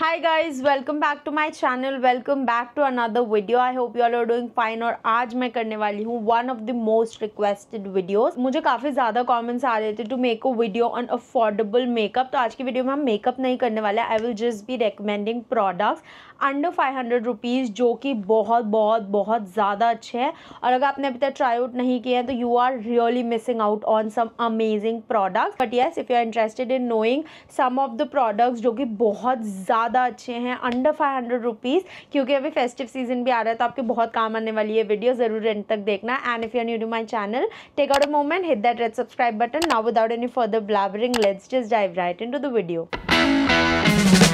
High guys welcome back to my channel welcome back to another video I hope you are are doing fine और आज मैं करने वाली हूँ one of the most requested videos मुझे काफी ज्यादा कॉमेंट्स आ रहे थे to make a video on affordable makeup तो आज की वीडियो में हम मेकअप नहीं करने वाले I will just be recommending products under five hundred rupees जो कि बहुत बहुत बहुत ज़्यादा अच्छे हैं और अगर आपने अभी तक ट्राई आउट नहीं किया है तो you are really missing out on some amazing products but yes if you are interested in knowing some of the products जो कि बहुत ज़्यादा अच्छे हैं अंडर फाइव हंड्रेड रुपीज़ क्योंकि अभी फेस्टिव सीजन भी आ रहा है तो आपके बहुत काम आने वाली है वीडियो ज़रूर एंड तक देखना and if you are new to my channel take out a moment hit that red subscribe button now without any further blabbering dive right in right into the video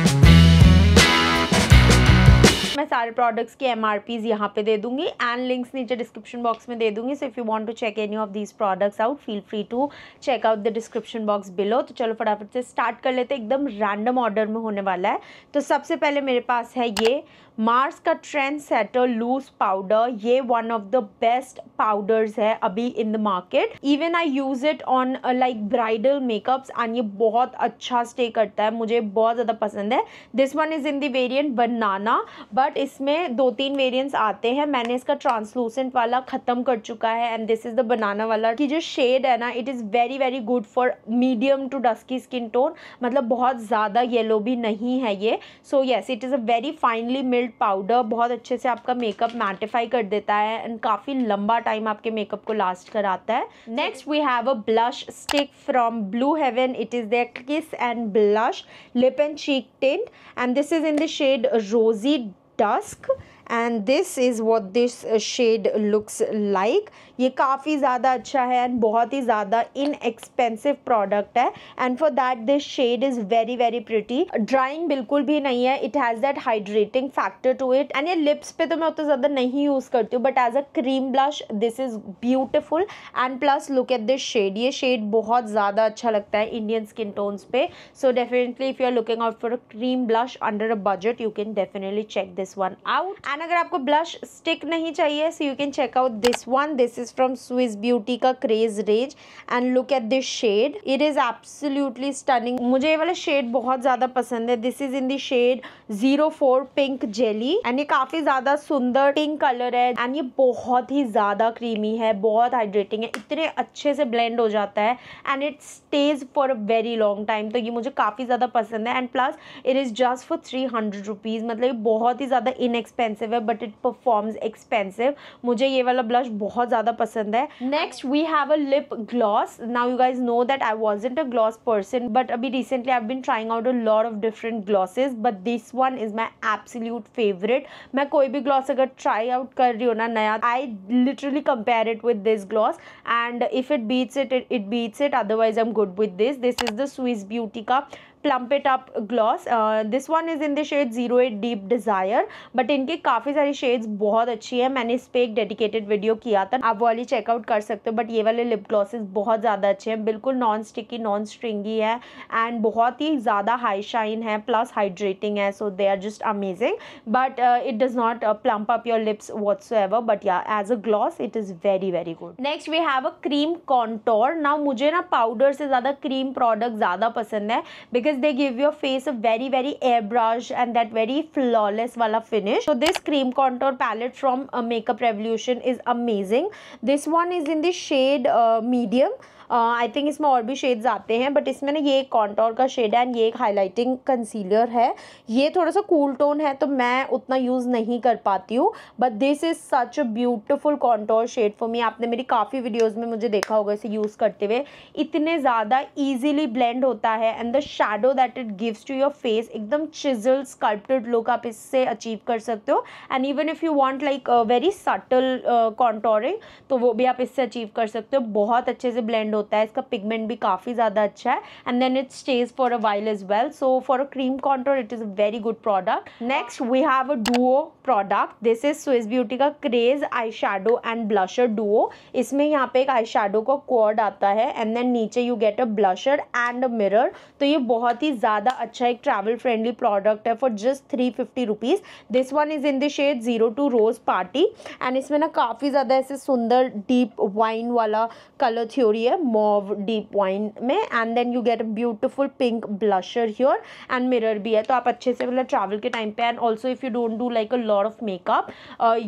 मैं सारे products के M R Pease यहाँ पे दे दूंगी and links नीचे description box में दे दूंगी so if you want to check any of these products out feel free to check out the description box below तो चलो फटाफट से स्टार्ट कर लेते एकदम रैंडम ऑर्डर में होने वाला है तो सबसे पहले मेरे पास है ये मार्स का ट्रेंड सेटर लूज पाउडर ये one of the best powders है अभी in the market even I use it on like bridal makeups and ये बहुत अच्छा स्टे करता है मुझे बहुत ज़्यादा पसंद है this one is in the banana but इसमें दो तीन वेरियंट आते हैं मैंने इसका ट्रांसलूसेंट वाला ख़त्म कर चुका है and this is the banana वाला की जो शेड है ना it is very very good for medium to dusky skin tone मतलब बहुत ज़्यादा येलो भी नहीं है ये so yes it is a very finely milled gold powder बहुत अच्छे से आपका मेकअप मैटिफाई कर देता है एंड काफ़ी लंबा टाइम आपके मेकअप को लास्ट कराता है next we have a blush stick from blue heaven it is their kiss and blush lip and cheek tint and this is in the shade rosy dusk and this is what this uh, shade looks like ye kafi zyada acha hai and bahut hi zyada inexpensive product hai and for that this shade is very very pretty drying bilkul bhi nahi hai it has that hydrating factor to it and ye lips pe to main utna zyada nahi use karti hu but as a cream blush this is beautiful and plus look at this shade ye shade bahut zyada acha lagta hai indian skin tones pe so definitely if you are looking out for a cream blush under a budget you can definitely check this one out and अगर आपको blush stick नहीं चाहिए so you can check out this one this is from Swiss beauty का craze raze and look at this shade it is absolutely stunning मुझे ये वाला shade बहुत ज्यादा पसंद है this is in the shade zero four pink jelly and ये काफी ज्यादा सुंदर पिंक कलर है एंड ये बहुत ही ज्यादा क्रीमी है बहुत हाइड्रेटिंग है इतने अच्छे से ब्लेंड हो जाता है and it stays for a very long time तो ये मुझे काफी ज्यादा पसंद है and plus it is just for three hundred rupees मतलब ये बहुत ही ज्यादा इनएक्सपेंसिव एक्सपेंसिव है बट इट परफॉर्म्स एक्सपेंसिव मुझे ये वाला ब्लश बहुत ज़्यादा पसंद है next we have a lip gloss now you guys know that I wasn't a gloss person but अभी recently I been trying out a lot of different glosses but this one is my absolute favourite मैं कोई भी gloss अगर try out कर रही हूँ ना नया I literally compare it with this gloss and if it beats it it beats it otherwise I am good with this this is the Swiss beauty का plump it up gloss this one is in the shade zero eight deep desire but इनके काफ़ी सारी shades बहुत अच्छी है मैंने इस पर एक डेडिकेटेड वीडियो किया था आप वाली चेकआउट कर सकते हो बट ये वाले लिप ग्लॉसेज बहुत ज़्यादा अच्छे हैं बिल्कुल नॉन स्टिकी नॉन स्ट्रिंगी है एंड बहुत ही ज़्यादा हाई शाइन है प्लस हाइड्रेटिंग है so they are just amazing but it does not plump up your lips whatsoever but yeah as a gloss it is very very good next we have a cream contour ना मुझे ना powder से ज़्यादा cream product ज़्यादा पसंद है because because they give your face a very very airbrush and that very flawless wala finish so this cream contour palette from a makeup revolution is amazing this one is in the shade uh, medium I think इसमें और भी shades आते हैं but इसमें ना ये एक contour का शेड है एंड ये एक हाईलाइटिंग कंसीलर है ये थोड़ा सा कूल टोन है तो मैं उतना यूज़ नहीं कर पाती हूँ but this is such a beautiful contour shade for me आपने मेरी काफ़ी वीडियोज़ में मुझे देखा होगा इसे यूज़ करते हुए इतने ज़्यादा ईजिली ब्लेंड होता है and the shadow that it gives to your face एकदम चिजल स्कल्प्टेड लुक आप इससे अचीव कर सकते हो and even if you want like very subtle contouring तो वो भी आप इससे अचीव कर सकते हो बहुत अच्छे से ब्लेंड होता है इसका पिगमेंट भी काफ़ी ज़्यादा अच्छा है and then it stays for a while is well so for a cream control it is a very good product next we have a duo product this is Swiss beauty का craze eye shadow and blusher duo इसमें यहाँ पे एक eye shadow का code आता है and then नीचे you get a blusher and a mirror तो ये बहुत ही ज़्यादा अच्छा एक ट्रैवल फ्रेंडली प्रोडक्ट है for just three fifty rupees this one is in the shade zero two rose party and इसमें ना काफ़ी ज़्यादा ऐसे सुंदर डीप वाइन वाला कलर थ्योरी है मॉव डीप वाइन में and then you get a beautiful pink blusher here and mirror भी है तो आप अच्छे से मतलब ट्रैवल के टाइम पे and also if you don't do like a lot of makeup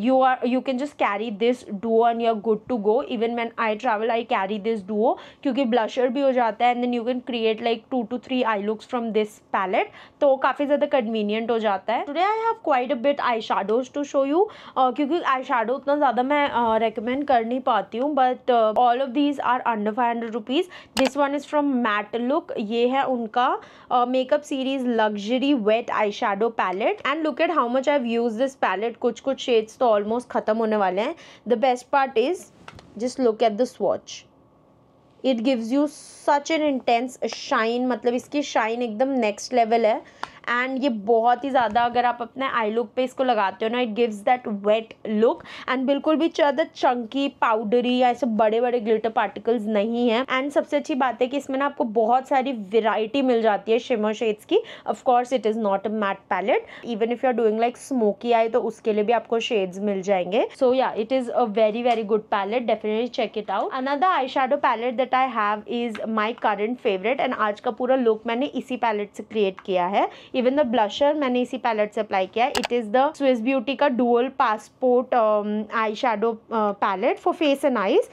you are you can just carry this duo and you are good to go even when I travel I carry this duo क्योंकि blusher भी हो जाता है and then you can create like two two three eye looks from this palette तो काफ़ी ज़्यादा convenient हो जाता है today I have quite a bit I shadows to show you क्योंकि आई शेडो उतना ज़्यादा मैं uh, कर नहीं पाती हूँ but all of these are under hundred rupees this one is from matt look ये है उनका makeup series luxury wet eye shadow palette and look at how much I've use this palette कुछ कुछ shades तो almost ख़त्म होने वाले हैं the best part is just look at this watch it gives you such an intense shine मतलब इसकी shine एकदम नेक्स्ट लेवल है एंड ये बहुत ही ज़्यादा अगर आप अपने आई लुक पे इसको लगाते हो ना it gives that wet look and बिल्कुल भी ज़्यादा चंकी पाउडरी या ऐसे बड़े बड़े ग्लिटर पार्टिकल्स नहीं है एंड सबसे अच्छी बात है कि इसमें ना आपको बहुत सारी वेराइटी मिल जाती है शिमो शेड्स की of course it is not a matte palette even if you are doing like smoky eye तो उसके लिए भी आपको शेड्स मिल जाएंगे so yeah it is a very very good palette definitely check it out another eye shadow palette that I have is my current favourite and आज का पूरा look मैंने इसी पैलेट से क्रिएट किया है इवन द ब्लशर मैंने इसी पैलेट से अप्लाई किया it is the Swiss beauty का dual passport eye shadow palette for face and eyes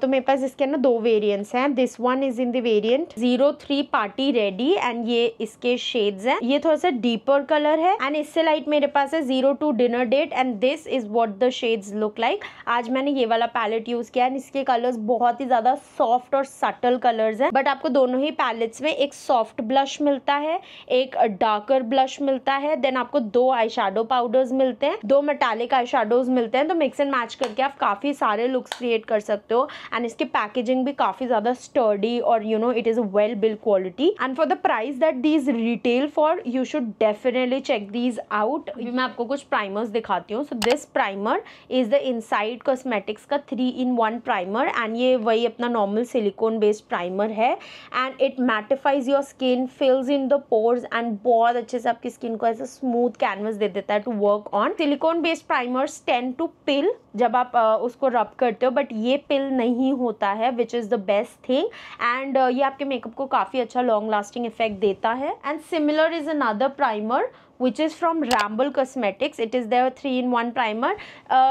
तो मेरे पास इसके ना दो वेरियंट्स हैं this one is in the variant zero three party ready and ये इसके शेड्स हैं ये थोड़ा सा डीपर कलर है एंड इससे लाइट मेरे पास है zero two dinner date and this is what the shades look like आज मैंने ये वाला पैलेट यूज किया एंड इसके कलर्स बहुत ही ज्यादा सॉफ्ट और सटल कलर्स हैं बट आपको दोनों ही पैलेट्स में एक सॉफ्ट ब्लश मिलता है एक डार्क डार्कर ब्लश मिलता है देन आपको दो आई शेडो पाउडर्स मिलते हैं दो मेटालिक आई शेडोज मिलते हैं तो मिक्स एंड मैच करके आप काफ़ी सारे लुक्स क्रिएट कर सकते हो एंड इसकी पैकेजिंग भी काफ़ी ज़्यादा स्टर्डी और you know it is well build quality and for the price that these retail for you should definitely check these out मैं आपको कुछ प्राइमर्स दिखाती हूँ so this primer is the inside cosmetics का three in one primer and ये वही अपना normal silicone based primer है and it mattifies your skin fills in the pores and बॉल बहुत अच्छे से आपकी स्किन को ऐसा स्मूथ कैनवस दे देता है to work on silicone based primers tend to pill जब आप uh, उसको रब करते हो बट ये पिल नहीं होता है which is the best thing and ये आपके मेकअप को काफ़ी अच्छा लॉन्ग लास्टिंग इफेक्ट देता है and similar is another primer which is from Ramble Cosmetics. It is their three in one primer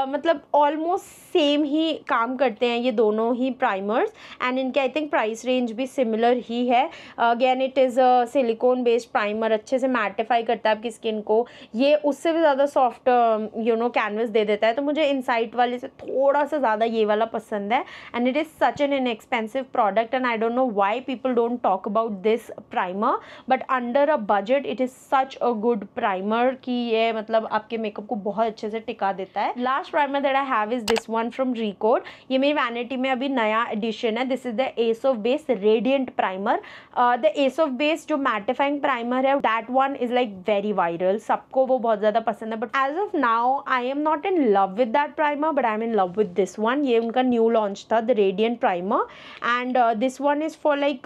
मतलब ऑलमोस्ट सेम ही काम करते हैं ये दोनों ही प्राइमर्स एंड इनके आई थिंक प्राइस रेंज भी सिमिलर ही है again it is silicone based primer अच्छे से मैटिफाई करता है आपकी स्किन को ये उससे भी ज़्यादा सॉफ्ट यू नो कैनवस दे देता है तो मुझे इनसाइट वाले से थोड़ा सा ज़्यादा ये वाला पसंद है and it is such an expensive product and I don't know why people don't talk about this primer but under a budget it is such a good primer की ये मतलब आपके मेकअप को बहुत अच्छे से टिका देता है last primer that I have is this one from Recode ये मेरी वैनिटी में अभी नया एडिशन है this is the ace of base radiant primer the ace of base जो मैटिफाइंग प्राइमर है that one is like very viral सबको वो बहुत ज़्यादा पसंद है but as of now I am not in love with that primer but I am in love with this one ये उनका न्यू लॉन्च था the radiant primer and this one is for like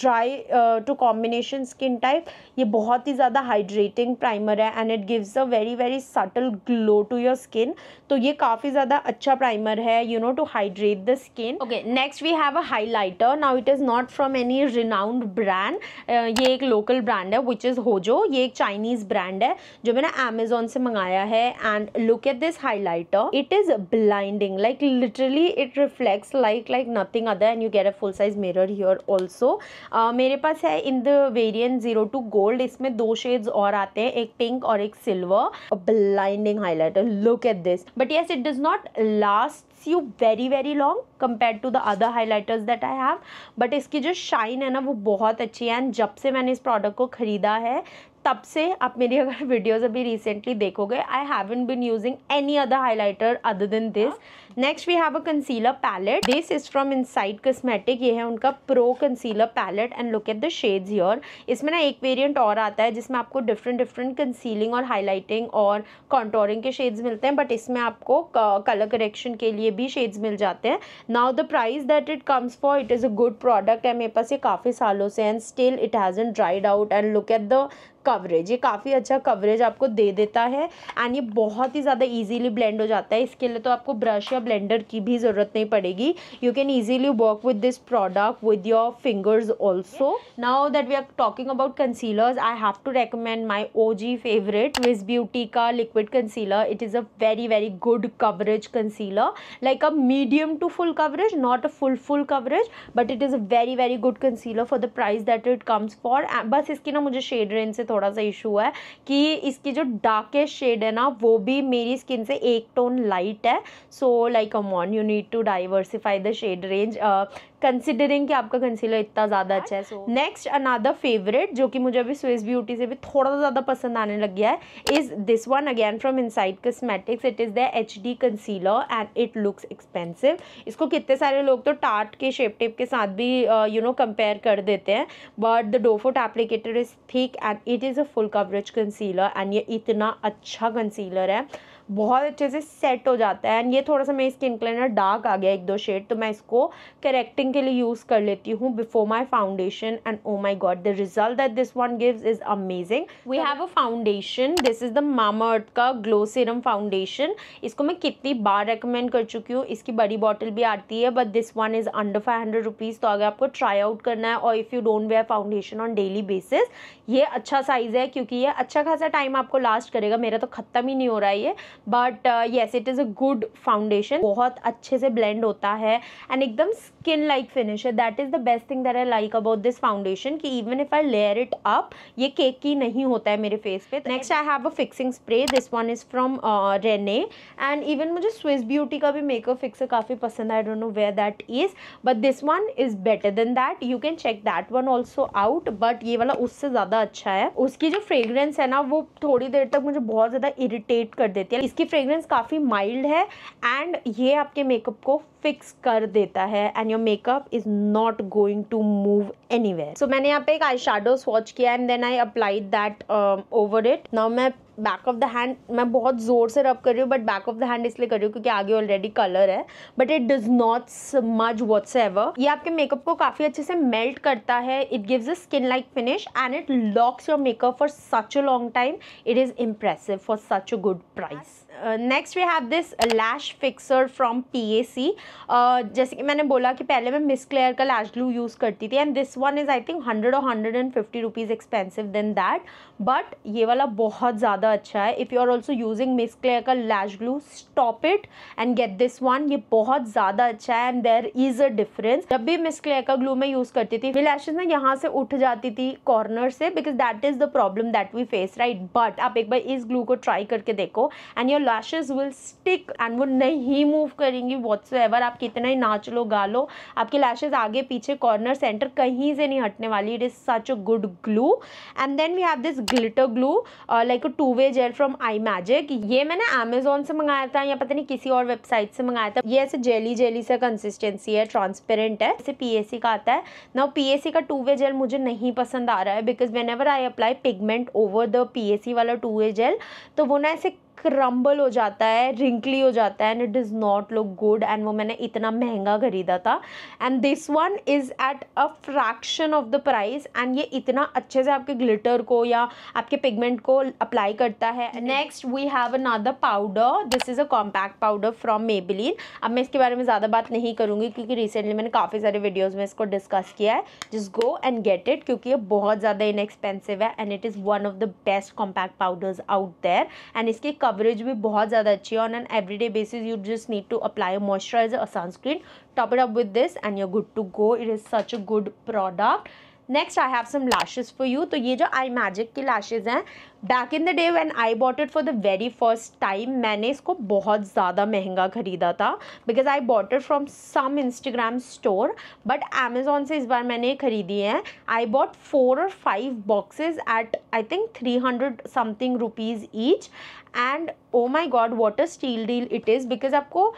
dry to combination skin type ये बहुत ही ज़्यादा hydrating primer है and it gives a very very subtle glow to your skin तो ये काफ़ी ज़्यादा अच्छा प्राइमर है you know to hydrate the skin okay next we have a highlighter now it is not from any renowned brand ये एक local brand है which is होजो ये एक चाइनीज़ ब्रांड है जो मैंने अमेजोन से मंगाया है and look at this highlighter it is blinding like literally it reflects like like nothing other and you get a full size mirror here also मेरे पास है in the variant zero two gold इसमें दो shades और आते हैं एक pink और एक silver blinding highlighter look at this but yes it does not last you very very long compare to the other highlighters that I have but इसकी जो शाइन है ना वो बहुत अच्छी है एंड जब से मैंने इस प्रोडक्ट को ख़रीदा है तब से आप मेरी अगर वीडियोज़ अभी रिसेंटली देखोगे I haven't been using any other highlighter other than this next we have a concealer palette this is from Insight Cosmetic ये है उनका pro concealer palette and look at the shades here इसमें ना एक variant और आता है जिसमें आपको डिफरेंट डिफरेंट कंसीलिंग और हाईलाइटिंग और कॉन्टोरिंग के शेड्स मिलते हैं बट इसमें आपको कलर करेक्शन के लिए भी शेड्स मिल जाते हैं now the price that it comes for it is a good product है मेरे पास ये काफ़ी सालों से and still it and dried out and look at the coverage ये काफ़ी अच्छा कवरेज आपको दे देता है एंड ये बहुत ही ज़्यादा इजीली ब्लेंड हो जाता है इसके लिए तो आपको ब्रश या ब्लेंडर की भी ज़रूरत नहीं पड़ेगी you can easily work with this product with your fingers also now that we are talking about concealers I have to recommend my O G favourite विज ब्यूटी का liquid concealer it is a very very good coverage concealer like a medium to full coverage not a full full coverage but it is a very very good concealer for the price that it comes for बस इसकी ना मुझे shade range से थोड़ा सा issue है कि इसकी जो डार्केस्ट शेड है ना वो भी मेरी स्किन से एक टोन लाइट है so like come on you need to diversify the shade range considering कि आपका कंसीलर इतना ज़्यादा अच्छा है नेक्स्ट अनादर फेवरेट जो कि मुझे अभी स्विस ब्यूटी से भी थोड़ा सा ज़्यादा पसंद आने लग गया है is this one again from Insight Cosmetics it is the H D concealer and it looks expensive इसको कितने सारे लोग तो टार्ट के शेप टेप के साथ भी यू नो कंपेयर कर देते हैं but the doe foot applicator is thick and it is a full coverage concealer and ये इतना अच्छा कंसीलर है बहुत अच्छे से सेट हो जाता है एंड ये थोड़ा सा मेरी स्किन कलर डार्क आ गया एक दो शेड तो मैं इसको करेक्टिंग के लिए यूज़ कर लेती हूँ before my foundation and oh my god the result that this one gives is amazing we have a foundation this is the Mamaearth का ग्लो सिरम फाउंडेशन इसको मैं कितनी बार रेकमेंड कर चुकी हूँ इसकी बड़ी बॉटल भी आती है but this one is under five hundred rupees तो अगर आपको ट्राई आउट करना है और if you don't wear foundation on daily basis ये अच्छा साइज़ है क्योंकि ये अच्छा खासा टाइम आपको लास्ट करेगा मेरा तो ख़त्म ही नहीं हो रहा है ये but yes it is a good foundation बहुत अच्छे से ब्लेंड होता है एंड एकदम स्किन लाइक फिनिश है that is the best thing that I like about this foundation कि even if I layer it up ये केक की नहीं होता है मेरे फेस पे next I have a fixing spray this one is from Renee and even मुझे Swiss beauty का भी मेकअप फिक्सर काफ़ी पसंद है I don't know where that is but this one is better than that you can check that one also out but ये वाला उससे ज़्यादा अच्छा है उसकी जो फ्रेग्रेंस है ना वो थोड़ी देर तक मुझे बहुत ज़्यादा इरिटेट कर देती है इसकी फ्रेगरेंस काफ़ी माइल्ड है एंड ये आपके मेकअप को फिक्स कर देता है and your makeup is not going to move any so मैंने यहाँ पे एक आई शेडो स्वॉच किया and then I applied that over it now मैं बैक ऑफ द हैंड मैं बहुत ज़ोर से रब कर रही हूँ but back of the hand इसलिए कर रही हूँ क्योंकि आगे ऑलरेडी कलर है but it does not much whatsoever ये आपके मेकअप को काफ़ी अच्छे से मेल्ट करता है it gives a skin like finish and it locks your makeup for such a long time it is impressive for such a good price next we have this this lash fixer from PAC uh, जैसे कि मैंने बोला कि पहले मैं miss Claire का lash glue use करती थी and this one is I think hundred और hundred and fifty rupees expensive than that but ये वाला बहुत ज़्यादा अच्छा है if you are also using Miss Claire का lash glue stop it and get this one ये बहुत ज़्यादा अच्छा है and there is a difference जब भी मिस क्लेयर का ग्लू मैं यूज़ करती थी ये लैशेज ना यहाँ से उठ जाती थी कॉर्नर से because that is the problem that we face right but आप एक बार इस ग्लू को ट्राई करके देखो and your lashes will stick and वो नहीं मूव करेंगी वॉट्स एवर आप कितना ही नाच लो गा लो आपके लैशेज आगे पीछे कॉर्नर सेंटर कहीं से नहीं हटने वाली it is such a good glue and then we have this glitter glue like a two way gel from Eye Magic ये मैंने अमेजोन से मंगाया था या पता नहीं किसी और वेबसाइट से मंगाया था ये ऐसे जेली जेली सा कंसिस्टेंसी है ट्रांसपेरेंट है जैसे पी का आता है ना पी का टू वे जेल मुझे नहीं पसंद आ रहा है because whenever I apply pigment over the P वाला टू वे जेल तो वो ना ऐसे क्रम्बल हो जाता है रिंकली हो जाता है and it is not look good and वो मैंने इतना महंगा ख़रीदा था and this one is at a fraction of the price and ये इतना अच्छे से आपके ग्लिटर को या आपके पिगमेंट को अप्लाई करता है next we have another powder this is a compact powder from Maybelline अब मैं इसके बारे में ज़्यादा बात नहीं करूँगी क्योंकि रिसेंटली मैंने काफ़ी सारे वीडियोज़ में इसको डिस्कस किया है जिस गो एंड गेट इट क्योंकि ये बहुत ज़्यादा इनएक्सपेंसिव है and it is one of the best compact powders out there and इसकी कवरेज भी बहुत ज़्यादा अच्छी है on an everyday basis you just need to apply moisturiser और sunscreen top it up with this and you're good to go it is such a good product next I have some lashes for you तो ये जो Eye Magic की lashes हैं back in the day when I bought it for the very first time मैंने इसको बहुत ज़्यादा महंगा ख़रीदा था because I bought it from some Instagram store but Amazon से इस बार मैंने ख़रीदी है आई बॉट फोर और five boxes at I think three hundred something rupees each and oh my god what a steal deal it is because आपको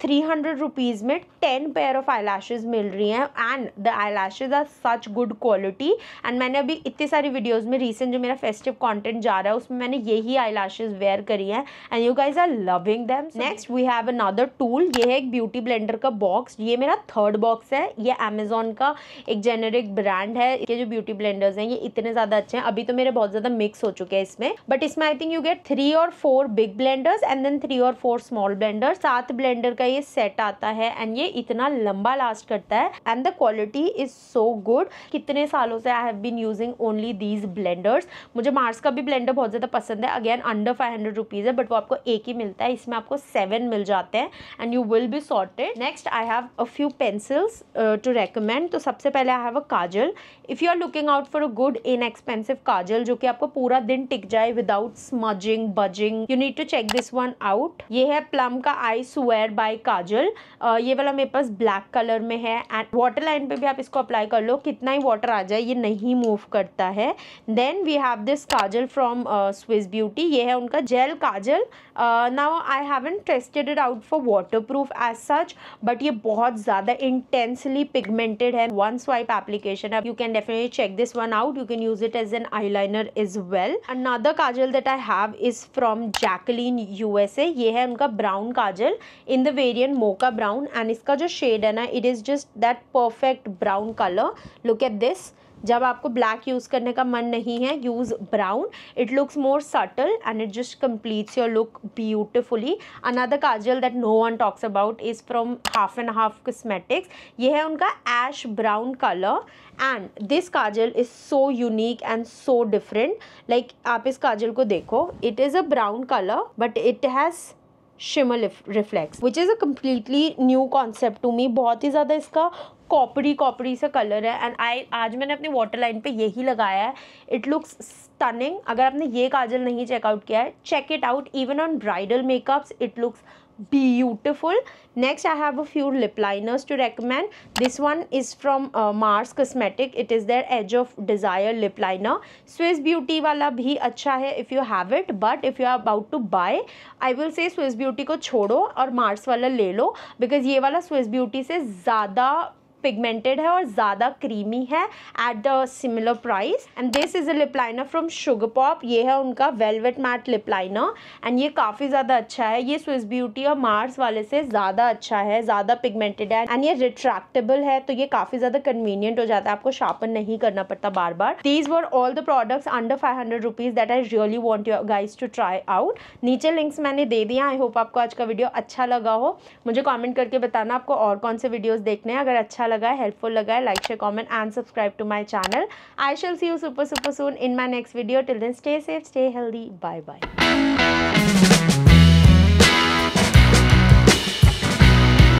three hundred rupees में ten pair of eye lashes मिल रही हैं and the eye lashes are such good quality and मैंने अभी इतनी सारी videos में रिसेंट जो मेरा फेस्टिव कॉन्टेंट ट्रेंड जा रहा है उसमें मैंने यही आई लाशेज वेयर करी है and you guys are loving them next we have another tool ये है एक ब्यूटी ब्लेंडर का बॉक्स ये मेरा थर्ड बॉक्स है ये अमेजोन का एक जेनेरिक ब्रांड है ये जो ब्यूटी ब्लेंडर्स हैं ये इतने ज़्यादा अच्छे हैं अभी तो मेरे बहुत ज़्यादा मिक्स हो चुके हैं इसमें बट इसमें I think you get three और four big blenders and then three और फोर स्मॉल ब्लेंडर सात ब्लेंडर का ये सेट आता है एंड ये इतना लंबा लास्ट करता है and the quality is so good कितने सालों से I have been using only these blenders मुझे मार्स का भी भी ब्लेंडर बहुत ज़्यादा पसंद है again under five hundred rupees है बट वो आपको एक ही मिलता है इसमें आपको सेवन मिल जाते हैं and you will be sorted next I have a few pencils to recommend तो सबसे पहले I have a kajal if you are looking out for a good inexpensive kajal जो कि आपको पूरा दिन टिक जाए without smudging budging you need to check this one out ये है प्लम का eye swear by kajal uh, ये वाला मेरे पास ब्लैक कलर में है एंड वाटर लाइन पर भी आप इसको अप्लाई कर लो कितना ही वाटर आ जाए ये नहीं मूव करता है then we have this kajal from Swiss Beauty ये है उनका gel kajal now I haven't tested it out for water proof as such but ये बहुत ज़्यादा इंटेंसली पिगमेंटेड है वन स्वाइप एप्लीकेशन है you can definitely check this one out you can use it as an eyeliner is well another kajal that I have is from Jaclyn U S A ये है उनका brown kajal in the variant mocha brown and इसका जो shade है ना it is just that perfect brown colour look at this जब आपको black use करने का मन नहीं है use brown it looks more subtle and it just completes your look beautifully another kajal that no one talks about is from half and half cosmetics ये है उनका ash brown colour and this kajal is so unique and so different like आप इस काजल को देखो it is a brown colour but it has shimmer reflex which is a completely new concept to me बहुत ही ज़्यादा इसका कॉपरी कॉपरी सा कलर है एंड आई आज मैंने अपने वाटर लाइन पर यही लगाया है इट लुक्स स्टनिंग अगर आपने ये काजल नहीं चेकआउट किया है check it out even on bridal makeups it looks beautiful next i have a few lip liners to recommend this one is from uh, mars cosmetic it is their edge of desire lip liner swiss beauty wala bhi acha hai if you have it but if you are about to buy i will say swiss beauty ko chodo aur mars wala le lo because ye wala swiss beauty se zyada pigmented है और ज़्यादा creamy है at the similar price and this is a lip liner from Sugar Pop ये है उनका velvet matte lip liner and ये काफ़ी ज़्यादा अच्छा है ये स्विस ब्यूटी और मार्स वाले से ज़्यादा अच्छा है ज़्यादा पिगमेंटेड है एंड ये रिट्रैक्टेबल है तो ये काफ़ी ज़्यादा कन्वीनियंट हो जाता है आपको शार्पन नहीं करना पड़ता बार बार these were all the products under five hundred rupees that I really want your guys to try out नीचे लिंक्स मैंने दे दिया आई होप आपको आज का वीडियो अच्छा लगा हो मुझे कॉमेंट करके बताना आपको और कौन से वीडियोज़ देखने हैं अगर अच्छा लगा है हेल्पफुल लगा है like share comment and subscribe to my channel I shall see you super super soon in my next video till then stay safe stay healthy bye bye